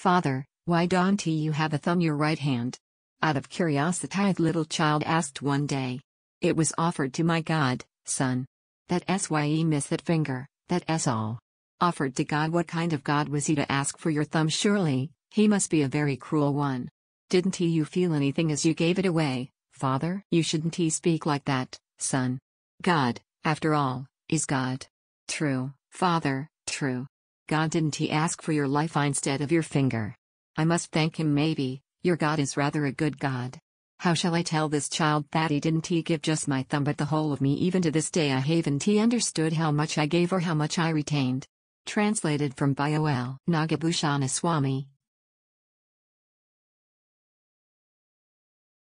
Father, why don't you have a thumb your right hand? Out of curiosity, the little child asked one day. It was offered to my God, son. That SYE miss that finger, that S all. Offered to God, what kind of God was he to ask for your thumb? Surely, he must be a very cruel one. Didn't he you feel anything as you gave it away, father? You shouldn't he speak like that, son. God, after all, is God. True, father, true. God didn't he ask for your life instead of your finger? I must thank him maybe, your God is rather a good God. How shall I tell this child that he didn't he give just my thumb but the whole of me even to this day I haven't he understood how much I gave or how much I retained. Translated from Bioel Nagabhushana Swami,